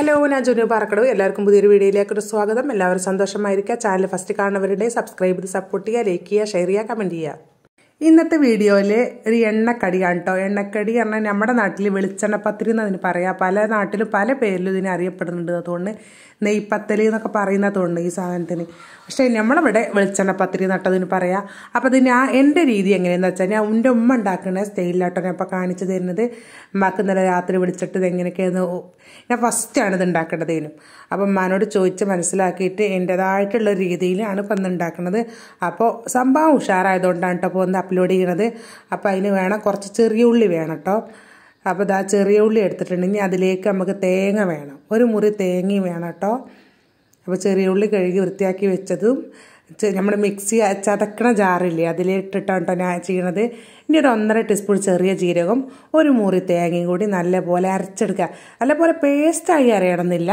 hello ഞാൻ ജുനു പാറക്കടവ് എല്ലാവർക്കും പുതിയൊരു വീഡിയോയിലേക്കൊരു സ്വാഗതം എല്ലാവരും സന്തോഷമായിരിക്കുക ചാനൽ ഫസ്റ്റ് കാണുന്നവരുടെ സബ്സ്ക്രൈബ് ചെയ്ത് സപ്പോർട്ട് ചെയ്യുക ലൈക്ക് ചെയ്യുക ഷെയർ ചെയ്യുക കമൻറ്റ് ചെയ്യുക ഇന്നത്തെ വീഡിയോയിൽ ഒരു എണ്ണക്കടിയാണ് കേട്ടോ എണ്ണക്കടി പറഞ്ഞാൽ നമ്മുടെ നാട്ടിൽ വെളിച്ചെണ്ണ പത്തിരി അതിന് പറയാം പല നാട്ടിലും പല പേരിലും ഇതിനെ അറിയപ്പെടുന്നുണ്ട് അതുകൊണ്ട് നെയ്പത്തലി എന്നൊക്കെ പറയുന്നതുണ്ട് ഈ സാധനത്തിന് പക്ഷേ നമ്മളിവിടെ വെളിച്ചെണ്ണ പത്തിരി നട്ടതിന് പറയാം അപ്പോൾ അതിന് ആ എൻ്റെ രീതി എങ്ങനെയെന്ന് വെച്ചാൽ ഞാൻ എൻ്റെ ഉമ്മ ഉണ്ടാക്കുന്ന സ്റ്റൈലിലോട്ടോ ഞാൻ ഇപ്പോൾ കാണിച്ചു തരുന്നത് ഉമ്മാക്ക് ഇന്നലെ രാത്രി വിളിച്ചിട്ട് ഇത് എങ്ങനെയൊക്കെയെന്ന് ഞാൻ ഫസ്റ്റാണ് ഇത് ഉണ്ടാക്കേണ്ടതേനും അപ്പം മനോട് ചോദിച്ച് മനസ്സിലാക്കിയിട്ട് എൻ്റേതായിട്ടുള്ള രീതിയിലാണ് ഇപ്പം ഉണ്ടാക്കുന്നത് അപ്പോൾ സംഭവം ഉഷാറായതുകൊണ്ടാണ് കേട്ടോ ഇപ്പോൾ ഒന്ന് അപ്ലോഡ് ചെയ്യണത് അപ്പോൾ അതിന് വേണം കുറച്ച് ചെറിയ ഉള്ളി വേണം കേട്ടോ അപ്പോൾ ഇതാ ചെറിയ ഉള്ളി എടുത്തിട്ടുണ്ടെങ്കിൽ അതിലേക്ക് നമുക്ക് തേങ്ങ വേണം ഒരു മുറി തേങ്ങയും വേണം കേട്ടോ അപ്പോൾ ചെറിയ ഉള്ളി കഴുകി വൃത്തിയാക്കി വെച്ചതും നമ്മൾ മിക്സി ചതക്കണ ജാറില്ലേ അതിലിട്ടിട്ടാണ് കേട്ടോ ഞാൻ ചെയ്യണത് ഇനി ഒരു ഒന്നര ടീസ്പൂൺ ചെറിയ ജീരകം ഒരു മുറി തേങ്ങയും കൂടി നല്ലപോലെ അരച്ചെടുക്കുക നല്ലപോലെ പേസ്റ്റായി അരയണമെന്നില്ല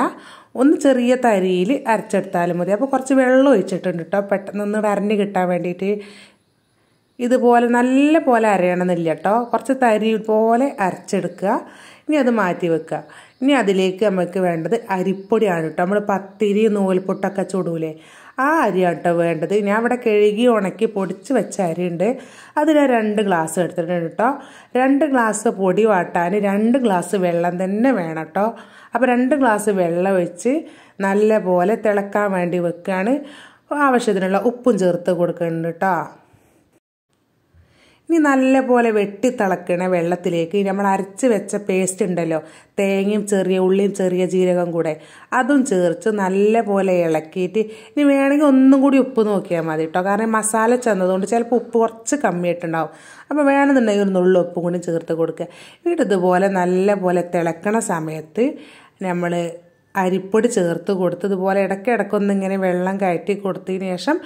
ഒന്ന് ചെറിയ തരിയിൽ അരച്ചെടുത്താലും മതി അപ്പോൾ കുറച്ച് വെള്ളം ഒഴിച്ചിട്ടുണ്ട് കേട്ടോ പെട്ടെന്ന് ഒന്ന് വരഞ്ഞ് കിട്ടാൻ വേണ്ടിയിട്ട് ഇതുപോലെ നല്ല പോലെ അരയണമെന്നില്ല കേട്ടോ കുറച്ച് തരി പോലെ അരച്ചെടുക്കുക ഇനി അത് മാറ്റി വെക്കുക ഇനി അതിലേക്ക് നമുക്ക് വേണ്ടത് അരിപ്പൊടിയാണ് കേട്ടോ നമ്മൾ പത്തിരി നൂൽപൊട്ടൊക്കെ ചൂടൂലേ ആ അരിയാണ് കേട്ടോ വേണ്ടത് ഞാൻ ഇവിടെ കഴുകി ഉണക്കി പൊടിച്ച് വെച്ച അരിയുണ്ട് അതിൽ രണ്ട് ഗ്ലാസ് എടുത്തിട്ടുണ്ട് കേട്ടോ രണ്ട് ഗ്ലാസ് പൊടി വാട്ടാൻ രണ്ട് ഗ്ലാസ് വെള്ളം തന്നെ വേണം കേട്ടോ അപ്പോൾ രണ്ട് ഗ്ലാസ് വെള്ളം ഒഴിച്ച് നല്ല പോലെ തിളക്കാൻ വേണ്ടി വെക്കുകയാണ് ആവശ്യത്തിനുള്ള ഉപ്പും ചേർത്ത് കൊടുക്കുന്നുണ്ട് കേട്ടോ ഇനി നല്ലപോലെ വെട്ടി തിളക്കണ വെള്ളത്തിലേക്ക് നമ്മൾ അരച്ച് വെച്ച പേസ്റ്റ് ഉണ്ടല്ലോ തേങ്ങയും ചെറിയ ഉള്ളിയും ചെറിയ ജീരകം കൂടെ അതും നല്ല നല്ലപോലെ ഇളക്കിയിട്ട് ഇനി വേണമെങ്കിൽ ഒന്നും കൂടി ഉപ്പ് നോക്കിയാൽ മതി കേട്ടോ കാരണം മസാല ചെന്നതുകൊണ്ട് ചിലപ്പോൾ ഉപ്പ് കുറച്ച് കമ്മിയായിട്ടുണ്ടാവും അപ്പോൾ വേണമെന്നുണ്ടെങ്കിൽ ഒരു നുള്ളു ഉപ്പും കൂടി ചേർത്ത് കൊടുക്കുക എന്നിട്ട് ഇതുപോലെ നല്ലപോലെ തിളക്കണ സമയത്ത് നമ്മൾ അരിപ്പൊടി ചേർത്ത് കൊടുത്ത് ഇതുപോലെ ഇടയ്ക്കിടയ്ക്കൊന്നിങ്ങനെ വെള്ളം കയറ്റി കൊടുത്തതിന് ശേഷം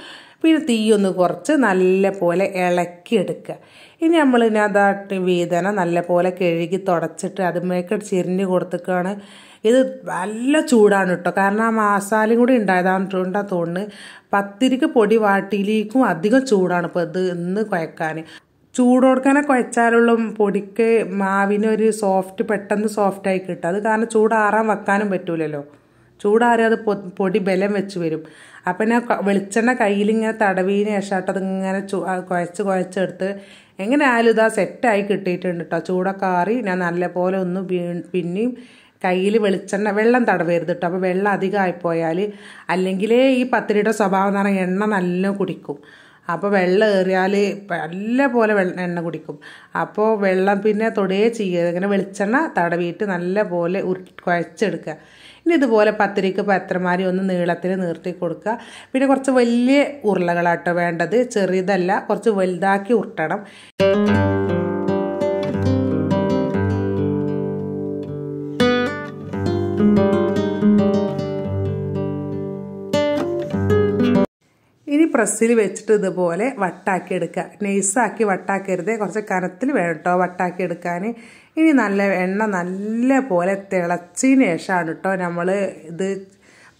പിന്നെ തീ ഒന്ന് കുറച്ച് നല്ല പോലെ ഇളക്കിയെടുക്കുക ഇനി നമ്മൾ ഇതിനകത്ത് വേദന നല്ല പോലെ കഴുകി തുടച്ചിട്ട് അതുമേക്ക് ചിരിഞ്ഞ് കൊടുത്തേക്കാണ് ഇത് നല്ല ചൂടാണ് കേട്ടോ കാരണം ആ മസാലയും കൂടി ഉണ്ടായതാണെന്നാ തോന്നുന്നു പത്തിരിക്ക് പൊടി വാട്ടിയിലേക്കും അധികം ചൂടാണ് ഇപ്പോൾ ഇത് ഇന്ന് കുഴക്കാൻ കൊടുക്കാനെ കുഴച്ചാലുള്ള പൊടിക്ക് മാവിനൊരു സോഫ്റ്റ് പെട്ടെന്ന് സോഫ്റ്റായി കിട്ടും അത് കാരണം ചൂടാറാൻ വെക്കാനും പറ്റൂലല്ലോ ചൂടാറി അത് പൊടി ബലം വെച്ച് വരും അപ്പം ഞാൻ വെളിച്ചെണ്ണ കയ്യിലിങ്ങനെ തടവീന് ശേഷം അതിങ്ങനെ ചു കുഴച്ച് കുഴച്ചെടുത്ത് എങ്ങനെ ആയാലും ഇതാ സെറ്റായി കിട്ടിയിട്ടുണ്ട് കേട്ടോ ചൂടൊക്കെ ആറി ഞാൻ നല്ലപോലെ ഒന്ന് പിന്നെയും കയ്യിൽ വെളിച്ചെണ്ണ വെള്ളം തടവരുത് കേട്ടോ അപ്പോൾ വെള്ളം അധികമായിപ്പോയാൽ അല്ലെങ്കിൽ ഈ പത്തിരിയുടെ സ്വഭാവം എന്ന് പറഞ്ഞാൽ എണ്ണ നല്ല കുടിക്കും അപ്പോൾ വെള്ളം ഏറിയാൽ നല്ല പോലെ വെള്ളം എണ്ണ കുടിക്കും അപ്പോൾ വെള്ളം പിന്നെ തൊടേ ചെയ്യുക ഇങ്ങനെ വെളിച്ചെണ്ണ തടവിയിട്ട് നല്ല പോലെ ഉരു കുഴച്ചെടുക്കുക പിന്നെ ഇതുപോലെ പത്തിരിക്ക് പത്രമാരി ഒന്ന് നീളത്തിൽ നീർത്തി കൊടുക്കുക പിന്നെ കുറച്ച് വലിയ ഉരുളകളാട്ടോ വേണ്ടത് ചെറിയതല്ല കുറച്ച് വലുതാക്കി ഉരുട്ടണം പ്രസ്സിൽ വെച്ചിട്ട് ഇതുപോലെ വട്ടാക്കി എടുക്കുക നെയ്സാക്കി വട്ടാക്കരുത് കുറച്ച് കനത്തിൽ വേണം കേട്ടോ വട്ടാക്കി എടുക്കാൻ ഇനി നല്ല എണ്ണ നല്ല പോലെ തിളച്ചതിന് ശേഷമാണ് കേട്ടോ നമ്മൾ ഇത്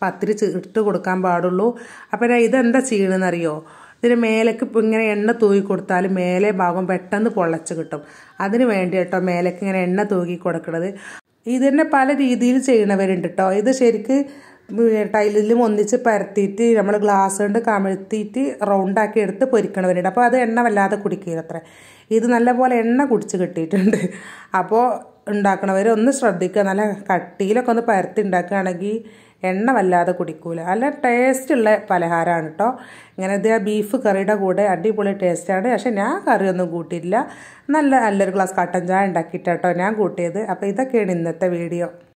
പത്തിരി ഇട്ട് കൊടുക്കാൻ പാടുള്ളൂ അപ്പോൾ ഇതെന്താ ചെയ്യണമെന്നറിയോ ഇതിന് മേലേക്ക് ഇങ്ങനെ എണ്ണ തൂക്കി കൊടുത്താൽ മേലെ ഭാഗം പെട്ടെന്ന് പൊള്ളച്ച് കിട്ടും അതിന് വേണ്ടി കേട്ടോ മേലേക്ക് ഇങ്ങനെ എണ്ണ തൂക്കി കൊടുക്കണത് ഇതന്നെ പല രീതിയിൽ ചെയ്യണവരുണ്ട് കേട്ടോ ഇത് ശരിക്ക് ടൈലിലും ഒന്നിച്ച് പരത്തിയിട്ട് നമ്മൾ ഗ്ലാസ് കൊണ്ട് കമഴ്ത്തിയിട്ട് റൗണ്ടാക്കി എടുത്ത് പൊരിക്കണവരുണ്ട് അപ്പോൾ അത് എണ്ണ വല്ലാതെ കുടിക്കുക അത്ര ഇത് നല്ലപോലെ എണ്ണ കുടിച്ച് കിട്ടിയിട്ടുണ്ട് അപ്പോൾ ഉണ്ടാക്കണവർ ഒന്ന് ശ്രദ്ധിക്കുക നല്ല കട്ടിയിലൊക്കെ ഒന്ന് പരത്തി ഉണ്ടാക്കുകയാണെങ്കിൽ എണ്ണ വല്ലാതെ കുടിക്കൂല നല്ല ടേസ്റ്റുള്ള പലഹാരമാണ് കേട്ടോ ഇങ്ങനെ ഇത് ബീഫ് കറിയുടെ കൂടെ അടിപൊളി ടേസ്റ്റാണ് പക്ഷേ ഞാൻ കറിയൊന്നും കൂട്ടിയില്ല നല്ല നല്ലൊരു ഗ്ലാസ് കട്ടൻ ചായ ഉണ്ടാക്കിയിട്ടാട്ടോ ഞാൻ കൂട്ടിയത് അപ്പോൾ ഇതൊക്കെയാണ് ഇന്നത്തെ വീഡിയോ